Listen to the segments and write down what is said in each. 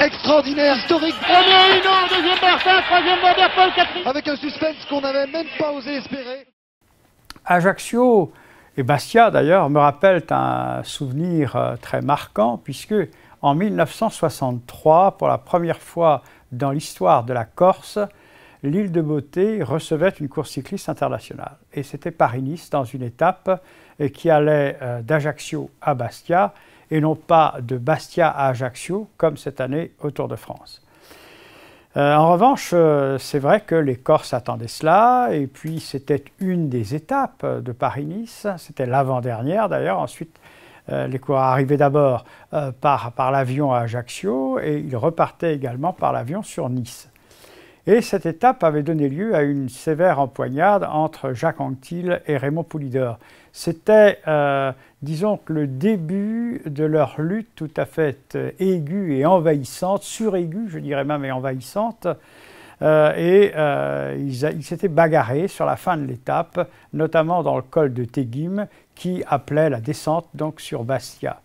extraordinaire, historique. Premier deuxième Martin, troisième Vanderpool, quatrième. Avec un suspense qu'on n'avait même pas osé espérer. Ajaccio et Bastia d'ailleurs me rappellent un souvenir euh, très marquant puisque en 1963, pour la première fois dans l'histoire de la Corse, l'île de Beauté recevait une course cycliste internationale. Et c'était Paris-Nice dans une étape euh, qui allait euh, d'Ajaccio à Bastia et non pas de Bastia à Ajaccio comme cette année au Tour de France. Euh, en revanche, c'est vrai que les Corses attendaient cela, et puis c'était une des étapes de Paris-Nice, c'était l'avant-dernière d'ailleurs. Ensuite, les coureurs arrivaient d'abord par, par l'avion à Ajaccio, et ils repartaient également par l'avion sur Nice. Et cette étape avait donné lieu à une sévère empoignade entre Jacques Anquetil et Raymond Poulidor. C'était, euh, disons le début de leur lutte tout à fait euh, aiguë et envahissante, suraiguë, je dirais même, et envahissante. Euh, et ils, s'étaient bagarrés sur la fin de l'étape, notamment dans le col de Teguim, qui appelait la descente donc sur Bastia.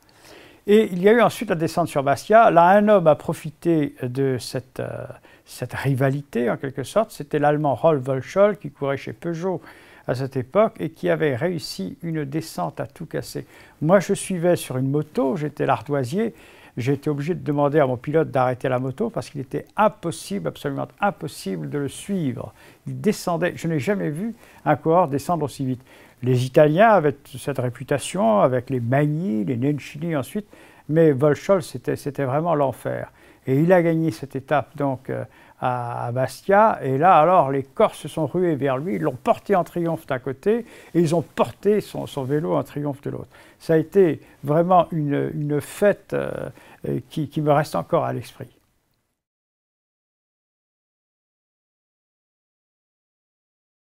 Et il y a eu ensuite la descente sur Bastia. Là, un homme a profité de cette, euh, cette rivalité, en quelque sorte. C'était l'Allemand Rolf Wolschol, qui courait chez Peugeot à cette époque et qui avait réussi une descente à tout casser. Moi, je suivais sur une moto, j'étais l'ardoisier. J'ai été obligé de demander à mon pilote d'arrêter la moto parce qu'il était impossible, absolument impossible de le suivre. Il descendait, je n'ai jamais vu un coureur descendre aussi vite les Italiens avaient cette réputation, avec les Magni, les Nencini ensuite, mais Volchol, c'était vraiment l'enfer. Et il a gagné cette étape donc euh, à, Bastia, et là alors les Corses se sont rués vers lui, ils l'ont porté en triomphe d'un côté, et ils ont porté son, vélo en triomphe de l'autre. Ça a été vraiment une, fête euh, qui me reste encore à l'esprit.